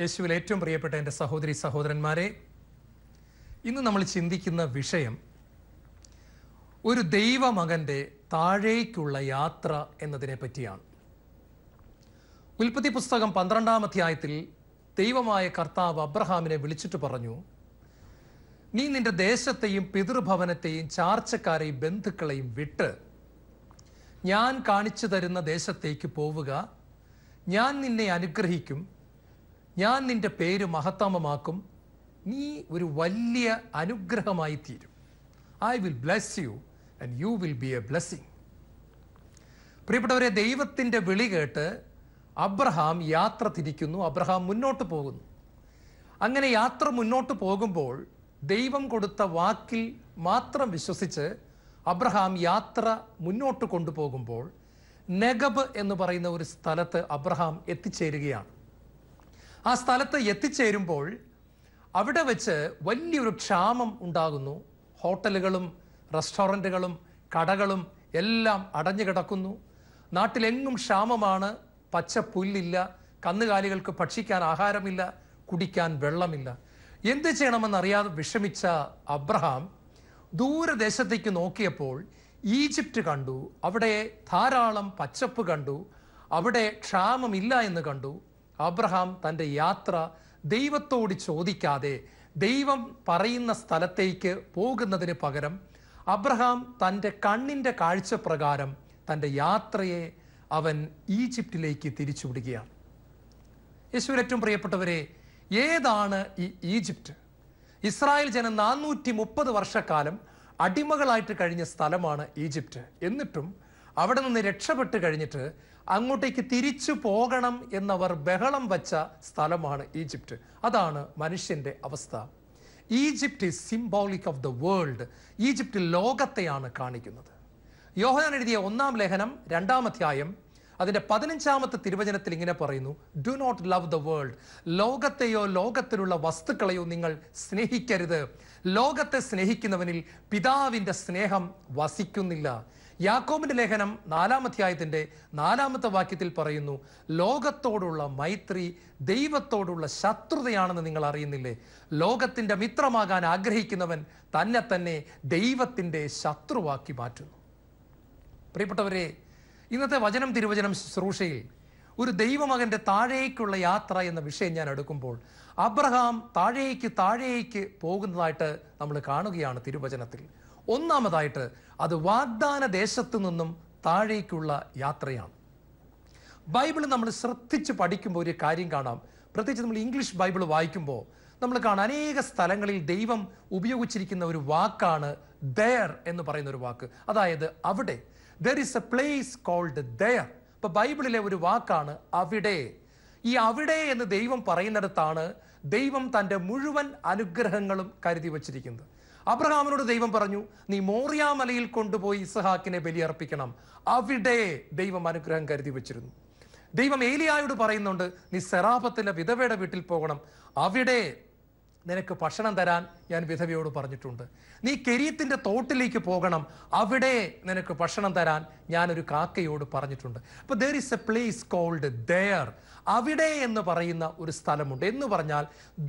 യേശുവിൽ ഏറ്റവും പ്രിയപ്പെട്ട എൻ്റെ സഹോദരി സഹോദരന്മാരെ ഇന്ന് നമ്മൾ ചിന്തിക്കുന്ന വിഷയം ഒരു ദൈവമകൻ്റെ താഴേക്കുള്ള യാത്ര എന്നതിനെ പറ്റിയാണ് ഉൽപ്പത്തി പുസ്തകം പന്ത്രണ്ടാം അധ്യായത്തിൽ ദൈവമായ കർത്താവ് അബ്രഹാമിനെ വിളിച്ചിട്ട് പറഞ്ഞു നീ നിന്റെ ദേശത്തെയും പിതൃഭവനത്തെയും ചാർച്ചക്കാരെയും ബന്ധുക്കളെയും വിട്ട് ഞാൻ കാണിച്ചു തരുന്ന ദേശത്തേക്ക് പോവുക ഞാൻ നിന്നെ അനുഗ്രഹിക്കും ഞാൻ നിന്റെ പേര് മഹത്തമമാക്കും നീ ഒരു വലിയ അനുഗ്രഹമായി തീരും I will bless you and you will be a blessing പ്രിയപ്പെട്ടവരെ ദൈവത്തിൻ്റെ വിളി കേട്ട് അബ്രഹാം യാത്ര തിരിക്കുന്നു അബ്രഹാം മുന്നോട്ട് പോകുന്നു അങ്ങനെ യാത്ര മുന്നോട്ട് പോകുമ്പോൾ ദൈവം കൊടുത്ത വാക്കിൽ മാത്രം വിശ്വസിച്ച് അബ്രഹാം യാത്ര മുന്നോട്ട് കൊണ്ടുപോകുമ്പോൾ നെഗബ് എന്ന് പറയുന്ന ഒരു സ്ഥലത്ത് അബ്രഹാം എത്തിച്ചേരുകയാണ് ആ സ്ഥലത്ത് എത്തിച്ചേരുമ്പോൾ അവിടെ വെച്ച് വലിയൊരു ക്ഷാമം ഉണ്ടാകുന്നു ഹോട്ടലുകളും റെസ്റ്റോറൻറ്റുകളും കടകളും എല്ലാം അടഞ്ഞു കിടക്കുന്നു നാട്ടിലെങ്ങും ക്ഷാമമാണ് പച്ച പുല്ലില്ല കന്നുകാലികൾക്ക് ഭക്ഷിക്കാൻ ആഹാരമില്ല കുടിക്കാൻ വെള്ളമില്ല എന്ത് ചെയ്യണമെന്നറിയാതെ വിഷമിച്ച അബ്രഹാം ദൂരദേശത്തേക്ക് നോക്കിയപ്പോൾ ഈജിപ്റ്റ് കണ്ടു അവിടെ ധാരാളം പച്ചപ്പ് കണ്ടു അവിടെ ക്ഷാമമില്ല എന്ന് കണ്ടു അബ്രഹാം തൻ്റെ യാത്ര ദൈവത്തോട് ചോദിക്കാതെ ദൈവം പറയുന്ന സ്ഥലത്തേക്ക് പോകുന്നതിന് പകരം അബ്രഹാം തൻ്റെ കണ്ണിൻ്റെ കാഴ്ചപ്രകാരം തൻ്റെ യാത്രയെ അവൻ ഈജിപ്തിലേക്ക് തിരിച്ചുവിടുകയാണ് യേശു ഏറ്റവും പ്രിയപ്പെട്ടവരെ ഏതാണ് ഈ ഈജിപ്റ്റ് ഇസ്രായേൽ ജനം നാനൂറ്റി മുപ്പത് വർഷക്കാലം അടിമകളായിട്ട് കഴിഞ്ഞ സ്ഥലമാണ് ഈജിപ്റ്റ് എന്നിട്ടും അവിടെ നിന്ന് രക്ഷപ്പെട്ട് കഴിഞ്ഞിട്ട് അങ്ങോട്ടേക്ക് തിരിച്ചു പോകണം എന്നവർ ബഹളം വച്ച സ്ഥലമാണ് ഈജിപ്റ്റ് അതാണ് മനുഷ്യന്റെ അവസ്ഥ Egypt is symbolic of the world Egypt ലോകത്തെയാണ് കാണിക്കുന്നത് യോഹനാൻ എഴുതിയ ഒന്നാം ലേഖനം രണ്ടാം അധ്യായം അതിൻ്റെ പതിനഞ്ചാമത്തെ തിരുവചനത്തിൽ ഇങ്ങനെ പറയുന്നു do not love the world ലോകത്തെയോ ലോകത്തിലുള്ള വസ്തുക്കളെയോ നിങ്ങൾ സ്നേഹിക്കരുത് ലോകത്തെ സ്നേഹിക്കുന്നവനിൽ പിതാവിൻ്റെ സ്നേഹം വസിക്കുന്നില്ല യാക്കോബിന്റെ ലേഖനം നാലാം അധ്യായത്തിന്റെ നാലാമത്തെ വാക്യത്തിൽ പറയുന്നു ലോകത്തോടുള്ള മൈത്രി ദൈവത്തോടുള്ള ശത്രുതയാണെന്ന് നിങ്ങൾ അറിയുന്നില്ലേ ലോകത്തിന്റെ മിത്രമാകാൻ ആഗ്രഹിക്കുന്നവൻ തന്നെ തന്നെ ദൈവത്തിന്റെ ശത്രുവാക്കി മാറ്റുന്നു പ്രിയപ്പെട്ടവരെ ഇന്നത്തെ വചനം തിരുവചനം ശുശ്രൂഷയിൽ ഒരു ദൈവമകന്റെ താഴേക്കുള്ള യാത്ര എന്ന വിഷയം ഞാൻ എടുക്കുമ്പോൾ അബ്രഹാം താഴേക്ക് താഴേക്ക് പോകുന്നതായിട്ട് നമ്മൾ കാണുകയാണ് തിരുവചനത്തിൽ ഒന്നാമതായിട്ട് അത് വാഗ്ദാന ദേശത്തു നിന്നും താഴേക്കുള്ള യാത്രയാണ് ബൈബിൾ നമ്മൾ ശ്രദ്ധിച്ച് പഠിക്കുമ്പോൾ ഒരു കാര്യം കാണാം പ്രത്യേകിച്ച് നമ്മൾ ഇംഗ്ലീഷ് ബൈബിൾ വായിക്കുമ്പോൾ നമ്മൾ കാണാം അനേക സ്ഥലങ്ങളിൽ ദൈവം ഉപയോഗിച്ചിരിക്കുന്ന ഒരു വാക്കാണ് ദയർ എന്ന് പറയുന്ന ഒരു വാക്ക് അതായത് അവിടെ there is a place called there ഇപ്പൊ ബൈബിളിലെ ഒരു വാക്കാണ് അവിടെ ഈ അവിടെ എന്ന് ദൈവം പറയുന്നിടത്താണ് ദൈവം തൻ്റെ മുഴുവൻ അനുഗ്രഹങ്ങളും കരുതി വച്ചിരിക്കുന്നത് അബ്രഹാമിനോട് ദൈവം പറഞ്ഞു നീ മോറിയാമലയിൽ മലയിൽ കൊണ്ടുപോയി ഇസഹാക്കിനെ ബലിയർപ്പിക്കണം അവിടെ ദൈവം അനുഗ്രഹം കരുതി വെച്ചിരുന്നു ദൈവം ഏലിയായോട് പറയുന്നുണ്ട് നീ സെറാപത്തിലെ വിധവയുടെ വീട്ടിൽ പോകണം അവിടെ നിനക്ക് ഭക്ഷണം തരാൻ ഞാൻ വിധവയോട് പറഞ്ഞിട്ടുണ്ട് നീ കെരീത്തിൻ്റെ തോട്ടിലേക്ക് പോകണം അവിടെ നിനക്ക് ഭക്ഷണം തരാൻ ഞാനൊരു കാക്കയോട് പറഞ്ഞിട്ടുണ്ട് അപ്പോൾ there is a place called there അവിടെ എന്ന് പറയുന്ന ഒരു സ്ഥലമുണ്ട് എന്ന് പറഞ്ഞാൽ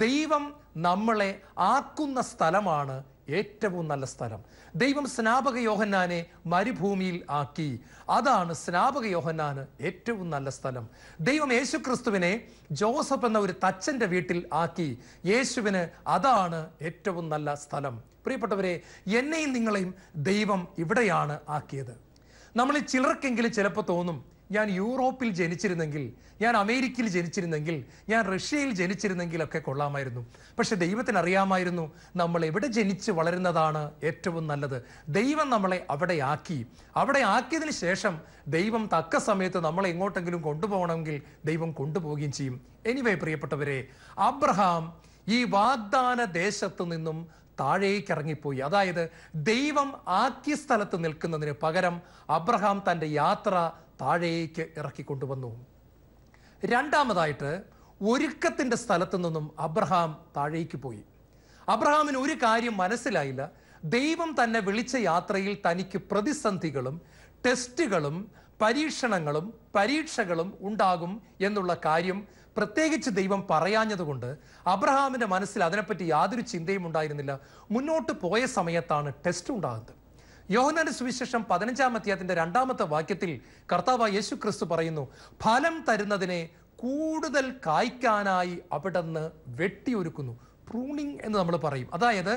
ദൈവം നമ്മളെ ആക്കുന്ന സ്ഥലമാണ് ഏറ്റവും നല്ല സ്ഥലം ദൈവം സ്നാപക യോഹന്നാനെ മരുഭൂമിയിൽ ആക്കി അതാണ് സ്നാപക യോഹന്നാന് ഏറ്റവും നല്ല സ്ഥലം ദൈവം യേശുക്രിസ്തുവിനെ ജോസഫ് എന്ന ഒരു തച്ചൻ്റെ വീട്ടിൽ ആക്കി യേശുവിന് അതാണ് ഏറ്റവും നല്ല സ്ഥലം പ്രിയപ്പെട്ടവരെ എന്നെയും നിങ്ങളെയും ദൈവം ഇവിടെയാണ് ആക്കിയത് നമ്മൾ ചിലർക്കെങ്കിലും ചിലപ്പോൾ തോന്നും ഞാൻ യൂറോപ്പിൽ ജനിച്ചിരുന്നെങ്കിൽ ഞാൻ അമേരിക്കയിൽ ജനിച്ചിരുന്നെങ്കിൽ ഞാൻ റഷ്യയിൽ ജനിച്ചിരുന്നെങ്കിൽ ഒക്കെ കൊള്ളാമായിരുന്നു പക്ഷെ ദൈവത്തിന് അറിയാമായിരുന്നു നമ്മൾ എവിടെ ജനിച്ച് വളരുന്നതാണ് ഏറ്റവും നല്ലത് ദൈവം നമ്മളെ അവിടെ ആക്കി അവിടെ ആക്കിയതിന് ശേഷം ദൈവം തക്ക സമയത്ത് നമ്മളെ എങ്ങോട്ടെങ്കിലും കൊണ്ടുപോകണമെങ്കിൽ ദൈവം കൊണ്ടുപോവുകയും ചെയ്യും എനിവേ പ്രിയപ്പെട്ടവരെ അബ്രഹാം ഈ വാഗ്ദാന ദേശത്തു നിന്നും താഴേക്ക് ഇറങ്ങിപ്പോയി അതായത് ദൈവം ആക്കിയ സ്ഥലത്ത് നിൽക്കുന്നതിന് പകരം അബ്രഹാം തൻ്റെ യാത്ര താഴേക്ക് ഇറക്കിക്കൊണ്ടുവന്നു രണ്ടാമതായിട്ട് ഒരുക്കത്തിൻ്റെ സ്ഥലത്തു നിന്നും അബ്രഹാം താഴേക്ക് പോയി അബ്രഹാമിന് ഒരു കാര്യം മനസ്സിലായില്ല ദൈവം തന്നെ വിളിച്ച യാത്രയിൽ തനിക്ക് പ്രതിസന്ധികളും ടെസ്റ്റുകളും പരീക്ഷണങ്ങളും പരീക്ഷകളും ഉണ്ടാകും എന്നുള്ള കാര്യം പ്രത്യേകിച്ച് ദൈവം പറയാഞ്ഞതുകൊണ്ട് അബ്രഹാമിൻ്റെ മനസ്സിൽ അതിനെപ്പറ്റി യാതൊരു ചിന്തയും ഉണ്ടായിരുന്നില്ല മുന്നോട്ട് പോയ സമയത്താണ് ടെസ്റ്റ് ഉണ്ടാകുന്നത് യോഹനാന്റെ സുവിശേഷം പതിനഞ്ചാം അധ്യായത്തിന്റെ രണ്ടാമത്തെ വാക്യത്തിൽ കർത്താവ് യേശു ക്രിസ്തു പറയുന്നു ഫലം തരുന്നതിനെ കൂടുതൽ കായ്ക്കാനായി അവിടുന്ന് വെട്ടിയൊരുക്കുന്നു പ്രൂണിങ് എന്ന് നമ്മൾ പറയും അതായത്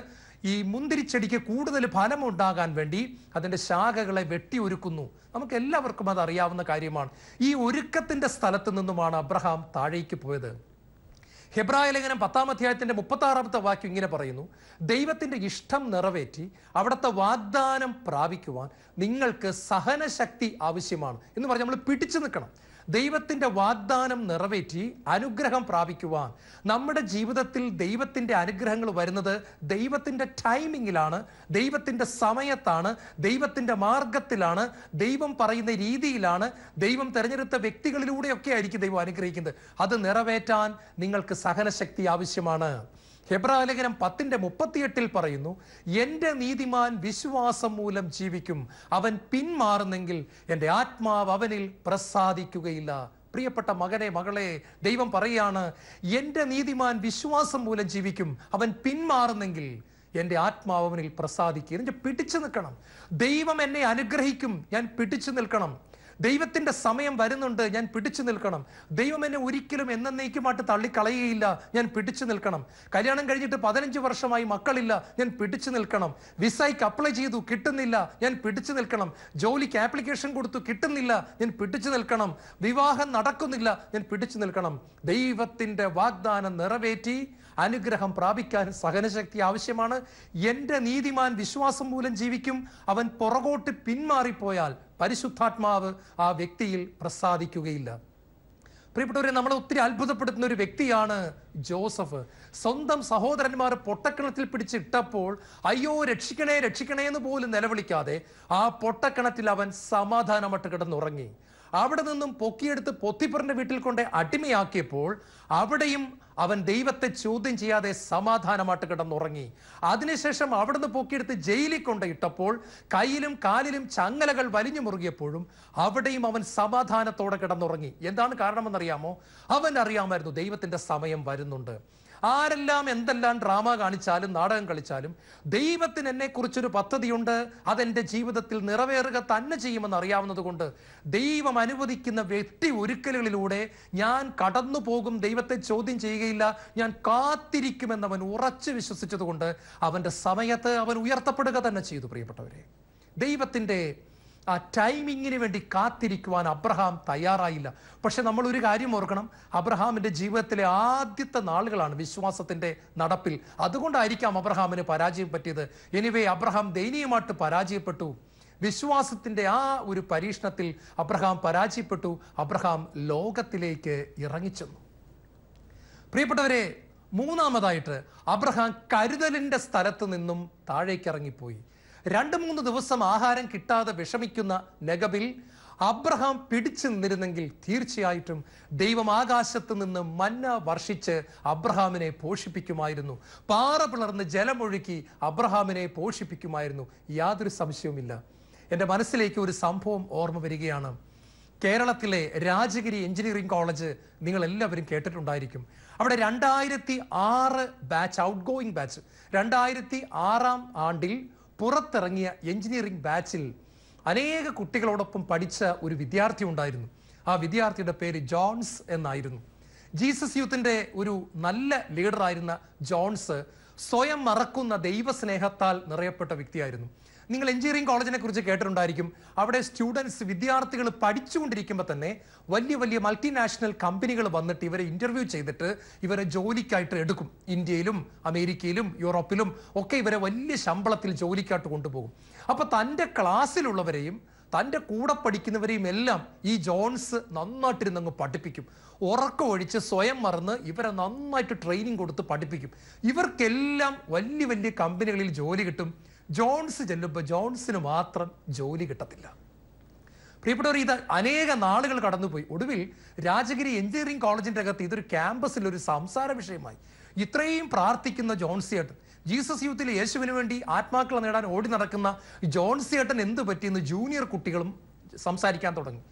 ഈ മുന്തിരിച്ചെടിക്ക് കൂടുതൽ ഫലം ഉണ്ടാകാൻ വേണ്ടി അതിൻ്റെ ശാഖകളെ ഒരുക്കുന്നു നമുക്ക് എല്ലാവർക്കും അത് അറിയാവുന്ന കാര്യമാണ് ഈ ഒരുക്കത്തിൻ്റെ സ്ഥലത്ത് നിന്നുമാണ് അബ്രഹാം താഴേക്ക് പോയത് ഹെബ്രായ ലേഖനം പത്താം അധ്യായത്തിന്റെ മുപ്പത്തി ആറാമത്തെ വാക്യം ഇങ്ങനെ പറയുന്നു ദൈവത്തിന്റെ ഇഷ്ടം നിറവേറ്റി അവിടുത്തെ വാഗ്ദാനം പ്രാപിക്കുവാൻ നിങ്ങൾക്ക് സഹനശക്തി ആവശ്യമാണ് എന്ന് പറഞ്ഞ് നമ്മൾ പിടിച്ചു നിൽക്കണം ദൈവത്തിൻ്റെ വാഗ്ദാനം നിറവേറ്റി അനുഗ്രഹം പ്രാപിക്കുവാൻ നമ്മുടെ ജീവിതത്തിൽ ദൈവത്തിൻ്റെ അനുഗ്രഹങ്ങൾ വരുന്നത് ദൈവത്തിൻ്റെ ടൈമിങ്ങിലാണ് ദൈവത്തിൻ്റെ സമയത്താണ് ദൈവത്തിൻ്റെ മാർഗത്തിലാണ് ദൈവം പറയുന്ന രീതിയിലാണ് ദൈവം തിരഞ്ഞെടുത്ത വ്യക്തികളിലൂടെയൊക്കെ ആയിരിക്കും ദൈവം അനുഗ്രഹിക്കുന്നത് അത് നിറവേറ്റാൻ നിങ്ങൾക്ക് സഹനശക്തി ആവശ്യമാണ് ഹെബ്രാലേഖനം പത്തിന്റെ മുപ്പത്തിയെട്ടിൽ പറയുന്നു എൻ്റെ നീതിമാൻ വിശ്വാസം മൂലം ജീവിക്കും അവൻ പിന്മാറുന്നെങ്കിൽ എൻ്റെ ആത്മാവ് അവനിൽ പ്രസാദിക്കുകയില്ല പ്രിയപ്പെട്ട മകനെ മകളെ ദൈവം പറയുകയാണ് എൻ്റെ നീതിമാൻ വിശ്വാസം മൂലം ജീവിക്കും അവൻ പിന്മാറുന്നെങ്കിൽ എൻ്റെ ആത്മാവ് അവനിൽ പ്രസാദിക്കുക എൻ്റെ പിടിച്ചു നിൽക്കണം ദൈവം എന്നെ അനുഗ്രഹിക്കും ഞാൻ പിടിച്ചു നിൽക്കണം ദൈവത്തിൻ്റെ സമയം വരുന്നുണ്ട് ഞാൻ പിടിച്ചു നിൽക്കണം ദൈവം എന്നെ ഒരിക്കലും എന്നേക്കുമായിട്ട് തള്ളിക്കളയുകയില്ല ഞാൻ പിടിച്ചു നിൽക്കണം കല്യാണം കഴിഞ്ഞിട്ട് പതിനഞ്ച് വർഷമായി മക്കളില്ല ഞാൻ പിടിച്ചു നിൽക്കണം വിസയ്ക്ക് അപ്ലൈ ചെയ്തു കിട്ടുന്നില്ല ഞാൻ പിടിച്ചു നിൽക്കണം ജോലിക്ക് ആപ്ലിക്കേഷൻ കൊടുത്തു കിട്ടുന്നില്ല ഞാൻ പിടിച്ചു നിൽക്കണം വിവാഹം നടക്കുന്നില്ല ഞാൻ പിടിച്ചു നിൽക്കണം ദൈവത്തിൻ്റെ വാഗ്ദാനം നിറവേറ്റി അനുഗ്രഹം പ്രാപിക്കാൻ സഹനശക്തി ആവശ്യമാണ് എൻ്റെ നീതിമാൻ വിശ്വാസം മൂലം ജീവിക്കും അവൻ പുറകോട്ട് പിന്മാറിപ്പോയാൽ പരിശുദ്ധാത്മാവ് ആ വ്യക്തിയിൽ പ്രസാദിക്കുകയില്ല പ്രിയപ്പെട്ടവരെ നമ്മളെ ഒത്തിരി അത്ഭുതപ്പെടുത്തുന്ന ഒരു വ്യക്തിയാണ് ജോസഫ് സ്വന്തം സഹോദരന്മാർ പൊട്ടക്കിണത്തിൽ പിടിച്ചിട്ടപ്പോൾ അയ്യോ രക്ഷിക്കണേ രക്ഷിക്കണേ എന്ന് പോലും നിലവിളിക്കാതെ ആ പൊട്ടക്കിണത്തിൽ അവൻ സമാധാനമായിട്ട് കിടന്നുറങ്ങി അവിടെ നിന്നും പൊക്കിയെടുത്ത് പൊത്തിപ്പറിന്റെ വീട്ടിൽ കൊണ്ട് അടിമയാക്കിയപ്പോൾ അവിടെയും അവൻ ദൈവത്തെ ചോദ്യം ചെയ്യാതെ സമാധാനമായിട്ട് കിടന്നുറങ്ങി അതിനുശേഷം അവിടുന്ന് പൊക്കിയെടുത്ത് ജയിലിൽ കൊണ്ട് ഇട്ടപ്പോൾ കയ്യിലും കാലിലും ചങ്ങലകൾ വലിഞ്ഞു മുറുകിയപ്പോഴും അവിടെയും അവൻ സമാധാനത്തോടെ കിടന്നുറങ്ങി എന്താണ് കാരണമെന്നറിയാമോ അവൻ അറിയാമായിരുന്നു ദൈവത്തിന്റെ സമയം വരുന്നുണ്ട് ആരെല്ലാം എന്തെല്ലാം ഡ്രാമ കാണിച്ചാലും നാടകം കളിച്ചാലും ദൈവത്തിന് കുറിച്ചൊരു പദ്ധതിയുണ്ട് അതെൻ്റെ ജീവിതത്തിൽ നിറവേറുക തന്നെ ചെയ്യുമെന്ന് അറിയാവുന്നതുകൊണ്ട് ദൈവം അനുവദിക്കുന്ന വ്യക്തി ഒരുക്കലുകളിലൂടെ ഞാൻ കടന്നു പോകും ദൈവത്തെ ചോദ്യം ചെയ്യുകയില്ല ഞാൻ കാത്തിരിക്കുമെന്ന് അവൻ ഉറച്ചു വിശ്വസിച്ചതുകൊണ്ട് അവൻ്റെ സമയത്ത് അവൻ ഉയർത്തപ്പെടുക തന്നെ ചെയ്തു പ്രിയപ്പെട്ടവരെ ദൈവത്തിൻ്റെ ആ ടൈമിങ്ങിന് വേണ്ടി കാത്തിരിക്കുവാൻ അബ്രഹാം തയ്യാറായില്ല പക്ഷെ നമ്മൾ ഒരു കാര്യം ഓർക്കണം അബ്രഹാമിൻ്റെ ജീവിതത്തിലെ ആദ്യത്തെ നാളുകളാണ് വിശ്വാസത്തിൻ്റെ നടപ്പിൽ അതുകൊണ്ടായിരിക്കാം അബ്രഹാമിന് പരാജയം പറ്റിയത് എനിവേ അബ്രഹാം ദയനീയമായിട്ട് പരാജയപ്പെട്ടു വിശ്വാസത്തിൻ്റെ ആ ഒരു പരീക്ഷണത്തിൽ അബ്രഹാം പരാജയപ്പെട്ടു അബ്രഹാം ലോകത്തിലേക്ക് ഇറങ്ങിച്ചെന്നു പ്രിയപ്പെട്ടവരെ മൂന്നാമതായിട്ട് അബ്രഹാം കരുതലിൻ്റെ സ്ഥലത്ത് നിന്നും താഴേക്കിറങ്ങിപ്പോയി രണ്ട് മൂന്ന് ദിവസം ആഹാരം കിട്ടാതെ വിഷമിക്കുന്ന നഗബിൽ അബ്രഹാം പിടിച്ചു നിന്നിരുന്നെങ്കിൽ തീർച്ചയായിട്ടും ദൈവം ആകാശത്ത് നിന്ന് മന്ന വർഷിച്ച് അബ്രഹാമിനെ പോഷിപ്പിക്കുമായിരുന്നു പാറ പിളർന്ന് ജലമൊഴുക്കി അബ്രഹാമിനെ പോഷിപ്പിക്കുമായിരുന്നു യാതൊരു സംശയവുമില്ല എൻ്റെ മനസ്സിലേക്ക് ഒരു സംഭവം ഓർമ്മ വരികയാണ് കേരളത്തിലെ രാജഗിരി എഞ്ചിനീയറിംഗ് കോളേജ് നിങ്ങൾ എല്ലാവരും കേട്ടിട്ടുണ്ടായിരിക്കും അവിടെ രണ്ടായിരത്തി ആറ് ബാച്ച് ഔട്ട് ഗോയിങ് ബാച്ച് രണ്ടായിരത്തി ആറാം ആണ്ടിൽ പുറത്തിറങ്ങിയ എഞ്ചിനീയറിംഗ് ബാച്ചിൽ അനേക കുട്ടികളോടൊപ്പം പഠിച്ച ഒരു വിദ്യാർത്ഥി ഉണ്ടായിരുന്നു ആ വിദ്യാർത്ഥിയുടെ പേര് ജോൺസ് എന്നായിരുന്നു ജീസസ് യൂത്തിൻ്റെ ഒരു നല്ല ലീഡറായിരുന്ന ജോൺസ് സ്വയം മറക്കുന്ന ദൈവസ്നേഹത്താൽ നിറയപ്പെട്ട വ്യക്തിയായിരുന്നു നിങ്ങൾ എഞ്ചിനീയറിംഗ് കോളേജിനെ കുറിച്ച് കേട്ടിട്ടുണ്ടായിരിക്കും അവിടെ സ്റ്റുഡൻസ് വിദ്യാർത്ഥികൾ പഠിച്ചുകൊണ്ടിരിക്കുമ്പോൾ തന്നെ വലിയ വലിയ മൾട്ടിനാഷണൽ കമ്പനികൾ വന്നിട്ട് ഇവരെ ഇന്റർവ്യൂ ചെയ്തിട്ട് ഇവരെ ജോലിക്കായിട്ട് എടുക്കും ഇന്ത്യയിലും അമേരിക്കയിലും യൂറോപ്പിലും ഒക്കെ ഇവരെ വലിയ ശമ്പളത്തിൽ ജോലിക്കായിട്ട് കൊണ്ടുപോകും അപ്പൊ തൻ്റെ ക്ലാസ്സിലുള്ളവരെയും തൻ്റെ കൂടെ പഠിക്കുന്നവരെയും എല്ലാം ഈ ജോൺസ് നന്നായിട്ടിരുന്നങ്ങ് പഠിപ്പിക്കും ഉറക്കമൊഴിച്ച് സ്വയം മറന്ന് ഇവരെ നന്നായിട്ട് ട്രെയിനിങ് കൊടുത്ത് പഠിപ്പിക്കും ഇവർക്കെല്ലാം വലിയ വലിയ കമ്പനികളിൽ ജോലി കിട്ടും ജോൺസ് ചെല്ലുമ്പോൾ ജോൺസിന് മാത്രം ജോലി കിട്ടത്തില്ല പ്രിയപ്പെട്ടവർ ഇത് അനേക നാളുകൾ കടന്നുപോയി ഒടുവിൽ രാജഗിരി എഞ്ചിനീയറിംഗ് കോളേജിൻ്റെ അകത്ത് ഇതൊരു ക്യാമ്പസിൽ ഒരു സംസാര വിഷയമായി ഇത്രയും പ്രാർത്ഥിക്കുന്ന ഏട്ടൻ ജീസസ് യൂത്തിൽ യേശുവിന് വേണ്ടി ആത്മാക്കളെ നേടാൻ ഓടി നടക്കുന്ന ഏട്ടൻ എന്ത് പറ്റിയെന്ന് ജൂനിയർ കുട്ടികളും സംസാരിക്കാൻ തുടങ്ങി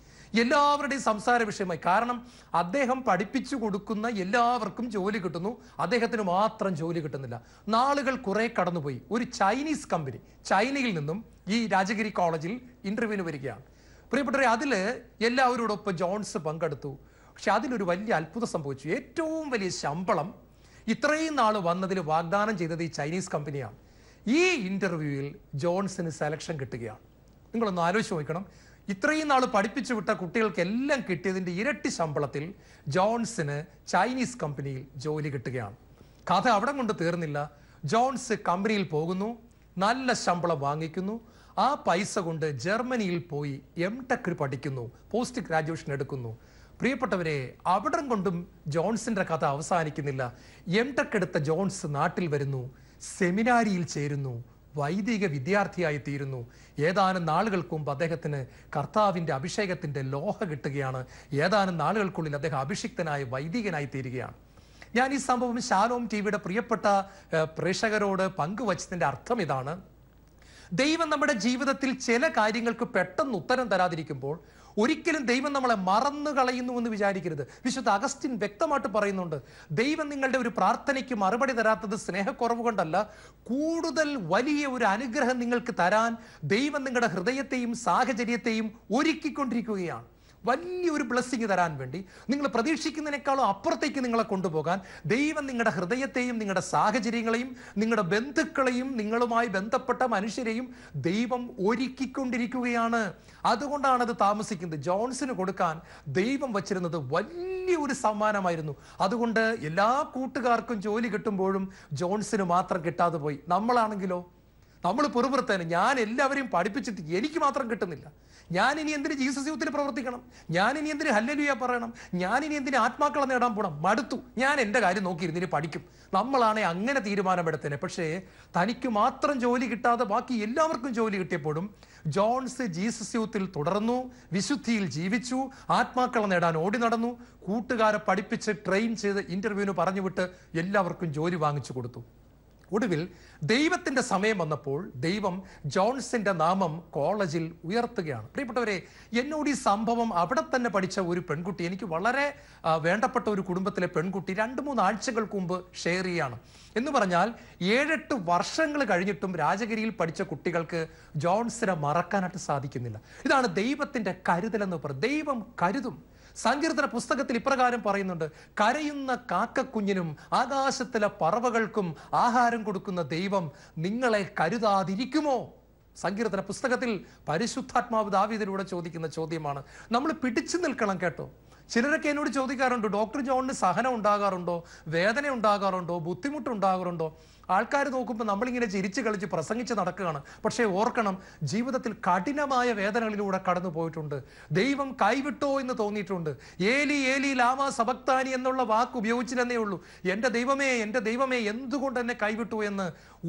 എല്ലാവരുടെയും സംസാര വിഷയമായി കാരണം അദ്ദേഹം പഠിപ്പിച്ചു കൊടുക്കുന്ന എല്ലാവർക്കും ജോലി കിട്ടുന്നു അദ്ദേഹത്തിന് മാത്രം ജോലി കിട്ടുന്നില്ല നാളുകൾ കുറെ കടന്നുപോയി ഒരു ചൈനീസ് കമ്പനി ചൈനയിൽ നിന്നും ഈ രാജഗിരി കോളേജിൽ ഇന്റർവ്യൂവിന് വരികയാണ് പ്രിയപ്പെട്ടവരെ അതിൽ എല്ലാവരോടൊപ്പം ജോൺസ് പങ്കെടുത്തു പക്ഷെ അതിലൊരു വലിയ അത്ഭുതം സംഭവിച്ചു ഏറ്റവും വലിയ ശമ്പളം ഇത്രയും നാൾ വന്നതിൽ വാഗ്ദാനം ചെയ്തത് ഈ ചൈനീസ് കമ്പനിയാണ് ഈ ഇന്റർവ്യൂവിൽ ജോൺസിന് സെലക്ഷൻ കിട്ടുകയാണ് നിങ്ങളൊന്ന് ആലോചിച്ച് നോക്കണം ഇത്രയും നാൾ പഠിപ്പിച്ചു വിട്ട കുട്ടികൾക്കെല്ലാം കിട്ടിയതിൻ്റെ ഇരട്ടി ശമ്പളത്തിൽ ജോൺസിന് ചൈനീസ് കമ്പനിയിൽ ജോലി കിട്ടുകയാണ് കഥ അവിടെ കൊണ്ട് തീർന്നില്ല ജോൺസ് കമ്പനിയിൽ പോകുന്നു നല്ല ശമ്പളം വാങ്ങിക്കുന്നു ആ പൈസ കൊണ്ട് ജർമ്മനിയിൽ പോയി എം ടെക് പഠിക്കുന്നു പോസ്റ്റ് ഗ്രാജുവേഷൻ എടുക്കുന്നു പ്രിയപ്പെട്ടവരെ അവിടം കൊണ്ടും ജോൺസിൻ്റെ കഥ അവസാനിക്കുന്നില്ല എം ടെക് എടുത്ത ജോൺസ് നാട്ടിൽ വരുന്നു സെമിനാരിയിൽ ചേരുന്നു വൈദിക വിദ്യാർത്ഥിയായി തീരുന്നു ഏതാനും നാളുകൾക്ക് മുമ്പ് അദ്ദേഹത്തിന് കർത്താവിൻ്റെ അഭിഷേകത്തിൻ്റെ ലോഹ കിട്ടുകയാണ് ഏതാനും നാളുകൾക്കുള്ളിൽ അദ്ദേഹം അഭിഷിക്തനായ വൈദികനായി തീരുകയാണ് ഞാൻ ഈ സംഭവം ശാലോം ടി വിയുടെ പ്രിയപ്പെട്ട പ്രേക്ഷകരോട് പങ്കുവച്ചതിൻ്റെ അർത്ഥം ഇതാണ് ദൈവം നമ്മുടെ ജീവിതത്തിൽ ചില കാര്യങ്ങൾക്ക് പെട്ടെന്ന് ഉത്തരം തരാതിരിക്കുമ്പോൾ ഒരിക്കലും ദൈവം നമ്മളെ മറന്നു കളയുന്നു എന്ന് വിചാരിക്കരുത് വിശുദ്ധ അഗസ്റ്റിൻ വ്യക്തമായിട്ട് പറയുന്നുണ്ട് ദൈവം നിങ്ങളുടെ ഒരു പ്രാർത്ഥനയ്ക്ക് മറുപടി തരാത്തത് സ്നേഹക്കുറവ് കൊണ്ടല്ല കൂടുതൽ വലിയ ഒരു അനുഗ്രഹം നിങ്ങൾക്ക് തരാൻ ദൈവം നിങ്ങളുടെ ഹൃദയത്തെയും സാഹചര്യത്തെയും ഒരുക്കിക്കൊണ്ടിരിക്കുകയാണ് വലിയൊരു ബ്ലെസ്സിങ് തരാൻ വേണ്ടി നിങ്ങൾ പ്രതീക്ഷിക്കുന്നതിനേക്കാളും അപ്പുറത്തേക്ക് നിങ്ങളെ കൊണ്ടുപോകാൻ ദൈവം നിങ്ങളുടെ ഹൃദയത്തെയും നിങ്ങളുടെ സാഹചര്യങ്ങളെയും നിങ്ങളുടെ ബന്ധുക്കളെയും നിങ്ങളുമായി ബന്ധപ്പെട്ട മനുഷ്യരെയും ദൈവം ഒരുക്കിക്കൊണ്ടിരിക്കുകയാണ് അതുകൊണ്ടാണ് അത് താമസിക്കുന്നത് ജോൺസിന് കൊടുക്കാൻ ദൈവം വച്ചിരുന്നത് വലിയൊരു സമ്മാനമായിരുന്നു അതുകൊണ്ട് എല്ലാ കൂട്ടുകാർക്കും ജോലി കിട്ടുമ്പോഴും ജോൺസിന് മാത്രം കിട്ടാതെ പോയി നമ്മളാണെങ്കിലോ നമ്മൾ പെറുപുറത്തേന് ഞാൻ എല്ലാവരെയും പഠിപ്പിച്ചിട്ട് എനിക്ക് മാത്രം കിട്ടുന്നില്ല ഞാൻ ഇനി എന്തിന് ജീസസ് യൂത്തിൽ പ്രവർത്തിക്കണം ഞാൻ ഇനി എന്തിന് ഹല്ലലുയ പറയണം ഞാൻ ഇനി എന്തിന് ആത്മാക്കളെ നേടാൻ പോകണം മടുത്തു ഞാൻ എൻ്റെ കാര്യം ഇനി പഠിക്കും നമ്മളാണെ അങ്ങനെ തീരുമാനമെടുത്തേനെ പക്ഷേ തനിക്ക് മാത്രം ജോലി കിട്ടാതെ ബാക്കി എല്ലാവർക്കും ജോലി കിട്ടിയപ്പോഴും ജോൺസ് ജീസസ് യൂത്തിൽ തുടർന്നു വിശുദ്ധിയിൽ ജീവിച്ചു ആത്മാക്കളെ നേടാൻ ഓടി നടന്നു കൂട്ടുകാരെ പഠിപ്പിച്ച് ട്രെയിൻ ചെയ്ത് ഇന്റർവ്യൂവിന് പറഞ്ഞു വിട്ട് എല്ലാവർക്കും ജോലി വാങ്ങിച്ചു കൊടുത്തു ഒടുവിൽ ദൈവത്തിൻ്റെ സമയം വന്നപ്പോൾ ദൈവം ജോൺസിൻ്റെ നാമം കോളേജിൽ ഉയർത്തുകയാണ് പ്രിയപ്പെട്ടവരെ എന്നോട് ഈ സംഭവം അവിടെ തന്നെ പഠിച്ച ഒരു പെൺകുട്ടി എനിക്ക് വളരെ വേണ്ടപ്പെട്ട ഒരു കുടുംബത്തിലെ പെൺകുട്ടി രണ്ട് മൂന്ന് ആഴ്ചകൾക്ക് മുമ്പ് ഷെയർ ചെയ്യുകയാണ് എന്ന് പറഞ്ഞാൽ ഏഴെട്ട് വർഷങ്ങൾ കഴിഞ്ഞിട്ടും രാജഗിരിയിൽ പഠിച്ച കുട്ടികൾക്ക് ജോൺസിനെ മറക്കാനായിട്ട് സാധിക്കുന്നില്ല ഇതാണ് ദൈവത്തിൻ്റെ കരുതലെന്ന് പറയുന്നത് ദൈവം കരുതും സങ്കീർത്തന പുസ്തകത്തിൽ ഇപ്രകാരം പറയുന്നുണ്ട് കരയുന്ന കാക്കക്കുഞ്ഞിനും ആകാശത്തിലെ പറവകൾക്കും ആഹാരം കൊടുക്കുന്ന ദൈവം നിങ്ങളെ കരുതാതിരിക്കുമോ സങ്കീർത്തന പുസ്തകത്തിൽ പരിശുദ്ധാത്മാവ് ദാവീദിലൂടെ ചോദിക്കുന്ന ചോദ്യമാണ് നമ്മൾ പിടിച്ചു നിൽക്കണം കേട്ടോ ചിലരൊക്കെ എന്നോട് ചോദിക്കാറുണ്ട് ഡോക്ടർ ജോണിന് സഹനം ഉണ്ടാകാറുണ്ടോ വേദന ഉണ്ടാകാറുണ്ടോ ബുദ്ധിമുട്ടുണ്ടാകാറുണ്ടോ ആൾക്കാർ നോക്കുമ്പോൾ നമ്മളിങ്ങനെ ചിരിച്ചു കളിച്ച് പ്രസംഗിച്ച് നടക്കുകയാണ് പക്ഷേ ഓർക്കണം ജീവിതത്തിൽ കഠിനമായ വേദനകളിലൂടെ കടന്നു പോയിട്ടുണ്ട് ദൈവം കൈവിട്ടോ എന്ന് തോന്നിയിട്ടുണ്ട് ഏലി ഏലി ലാമ സബക്താനി എന്നുള്ള വാക്ക് ഉപയോഗിച്ചില്ലെന്നേ ഉള്ളൂ എൻ്റെ ദൈവമേ എൻ്റെ ദൈവമേ എന്തുകൊണ്ട് എന്നെ കൈവിട്ടു എന്ന്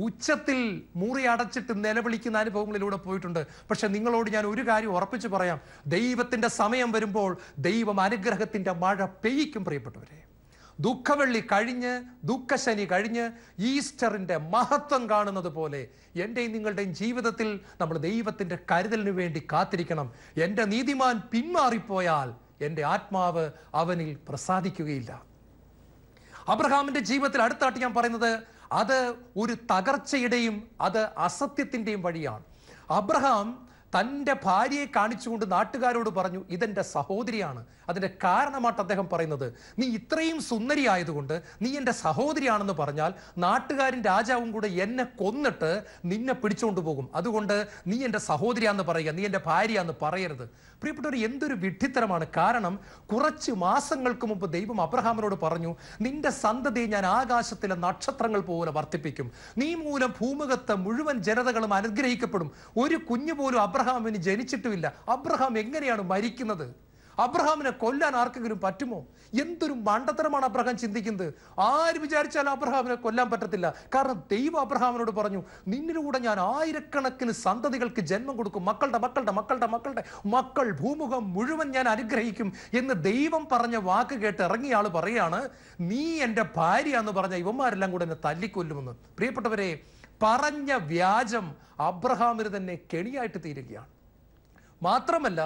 ഉച്ചത്തിൽ മൂറി അടച്ചിട്ട് നിലവിളിക്കുന്ന അനുഭവങ്ങളിലൂടെ പോയിട്ടുണ്ട് പക്ഷെ നിങ്ങളോട് ഞാൻ ഒരു കാര്യം ഉറപ്പിച്ചു പറയാം ദൈവത്തിൻ്റെ സമയം വരുമ്പോൾ ദൈവം അനുഗ്രഹത്തിൻ്റെ മഴ പെയ്യിക്കും പ്രിയപ്പെട്ടവരെ ദുഃഖവെള്ളി കഴിഞ്ഞ് ദുഃഖശനി കഴിഞ്ഞ് ഈസ്റ്ററിൻ്റെ മഹത്വം കാണുന്നത് പോലെ എൻ്റെയും നിങ്ങളുടെയും ജീവിതത്തിൽ നമ്മൾ ദൈവത്തിൻ്റെ കരുതലിന് വേണ്ടി കാത്തിരിക്കണം എൻ്റെ നീതിമാൻ പിന്മാറിപ്പോയാൽ എൻ്റെ ആത്മാവ് അവനിൽ പ്രസാദിക്കുകയില്ല അബ്രഹാമിൻ്റെ ജീവിതത്തിൽ അടുത്തായിട്ട് ഞാൻ പറയുന്നത് അത് ഒരു തകർച്ചയുടെയും അത് അസത്യത്തിൻ്റെയും വഴിയാണ് അബ്രഹാം തൻ്റെ ഭാര്യയെ കാണിച്ചുകൊണ്ട് നാട്ടുകാരോട് പറഞ്ഞു ഇതെൻ്റെ സഹോദരിയാണ് അതിൻ്റെ കാരണമായിട്ട് അദ്ദേഹം പറയുന്നത് നീ ഇത്രയും സുന്ദരി ആയതുകൊണ്ട് നീ എൻ്റെ സഹോദരിയാണെന്ന് പറഞ്ഞാൽ നാട്ടുകാരും രാജാവും കൂടെ എന്നെ കൊന്നിട്ട് നിന്നെ പിടിച്ചുകൊണ്ട് പോകും അതുകൊണ്ട് നീ എൻ്റെ സഹോദരിയാന്ന് പറയുക നീ എൻ്റെ ഭാര്യയാന്ന് പറയരുത് പ്രിയപ്പെട്ടവർ എന്തൊരു വിഡ്ഢിത്തരമാണ് കാരണം കുറച്ച് മാസങ്ങൾക്ക് മുമ്പ് ദൈവം അബ്രഹാമിനോട് പറഞ്ഞു നിന്റെ സന്തതി ഞാൻ ആകാശത്തിലെ നക്ഷത്രങ്ങൾ പോലെ വർദ്ധിപ്പിക്കും നീ മൂലം ഭൂമുഖത്ത് മുഴുവൻ ജനതകളും അനുഗ്രഹിക്കപ്പെടും ഒരു കുഞ്ഞു പോലും അബ്രഹാം അബ്രഹാമിന് ജനിച്ചിട്ടുമില്ല അബ്രഹാം എങ്ങനെയാണ് മരിക്കുന്നത് അബ്രഹാമിനെ കൊല്ലാൻ ആർക്കെങ്കിലും പറ്റുമോ എന്തൊരു മണ്ടത്തരമാണ് അബ്രഹാം ചിന്തിക്കുന്നത് ആര് വിചാരിച്ചാലും അബ്രഹാമിനെ കൊല്ലാൻ പറ്റത്തില്ല കാരണം ദൈവം അബ്രഹാമിനോട് പറഞ്ഞു നിന്നിലൂടെ ഞാൻ ആയിരക്കണക്കിന് സന്തതികൾക്ക് ജന്മം കൊടുക്കും മക്കളുടെ മക്കളുടെ മക്കളുടെ മക്കളുടെ മക്കൾ ഭൂമുഖം മുഴുവൻ ഞാൻ അനുഗ്രഹിക്കും എന്ന് ദൈവം പറഞ്ഞ വാക്ക് കേട്ട് ഇറങ്ങിയ ആൾ പറയാണ് നീ എൻ്റെ ഭാര്യ എന്ന് പറഞ്ഞ ഇവന്മാരെല്ലാം കൂടെ എന്നെ തല്ലിക്കൊല്ലുമെന്ന് പ്രിയപ്പെട്ടവരെ പറഞ്ഞ വ്യാജം അബ്രഹാമിന് തന്നെ കെണിയായിട്ട് തീരുകയാണ് മാത്രമല്ല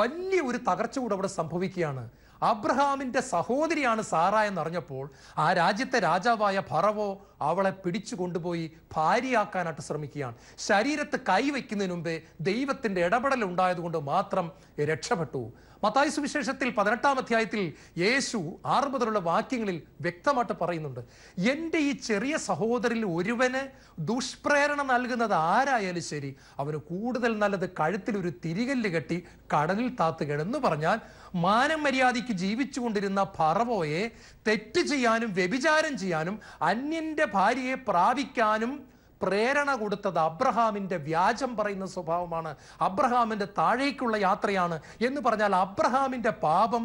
വലിയ ഒരു തകർച്ച കൂടെ അവിടെ സംഭവിക്കുകയാണ് അബ്രഹാമിൻ്റെ സഹോദരിയാണ് സാറ എന്നറിഞ്ഞപ്പോൾ ആ രാജ്യത്തെ രാജാവായ ഭറവോ അവളെ പിടിച്ചു കൊണ്ടുപോയി ഭാര്യയാക്കാനായിട്ട് ശ്രമിക്കുകയാണ് ശരീരത്ത് കൈവയ്ക്കുന്നതിന് മുമ്പേ ദൈവത്തിൻ്റെ ഇടപെടൽ ഉണ്ടായതുകൊണ്ട് മാത്രം രക്ഷപ്പെട്ടു മത്തായ സുവിശേഷത്തിൽ പതിനെട്ടാം അധ്യായത്തിൽ യേശു ആറ് മുതലുള്ള വാക്യങ്ങളിൽ വ്യക്തമായിട്ട് പറയുന്നുണ്ട് എൻ്റെ ഈ ചെറിയ സഹോദരിൽ ഒരുവന് ദുഷ്പ്രേരണ നൽകുന്നത് ആരായാലും ശരി അവന് കൂടുതൽ നല്ലത് കഴുത്തിൽ ഒരു തിരികല്ല് കെട്ടി കടലിൽ താത്തുകയെന്ന് പറഞ്ഞാൽ മാനം മര്യാദയ്ക്ക് ജീവിച്ചുകൊണ്ടിരുന്ന ഫറവോയെ തെറ്റ് ചെയ്യാനും വ്യഭിചാരം ചെയ്യാനും അന്യന്റെ ഭാര്യയെ പ്രാപിക്കാനും പ്രേരണ കൊടുത്തത് അബ്രഹാമിൻ്റെ വ്യാജം പറയുന്ന സ്വഭാവമാണ് അബ്രഹാമിൻ്റെ താഴേക്കുള്ള യാത്രയാണ് എന്ന് പറഞ്ഞാൽ അബ്രഹാമിൻ്റെ പാപം